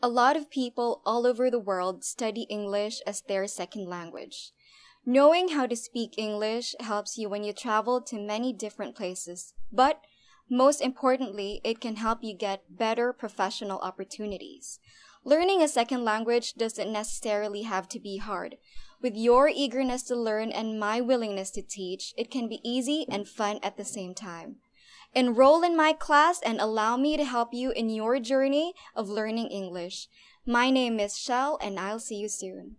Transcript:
A lot of people all over the world study English as their second language. Knowing how to speak English helps you when you travel to many different places, but most importantly, it can help you get better professional opportunities. Learning a second language doesn't necessarily have to be hard. With your eagerness to learn and my willingness to teach, it can be easy and fun at the same time. Enroll in my class and allow me to help you in your journey of learning English. My name is Shell, and I'll see you soon.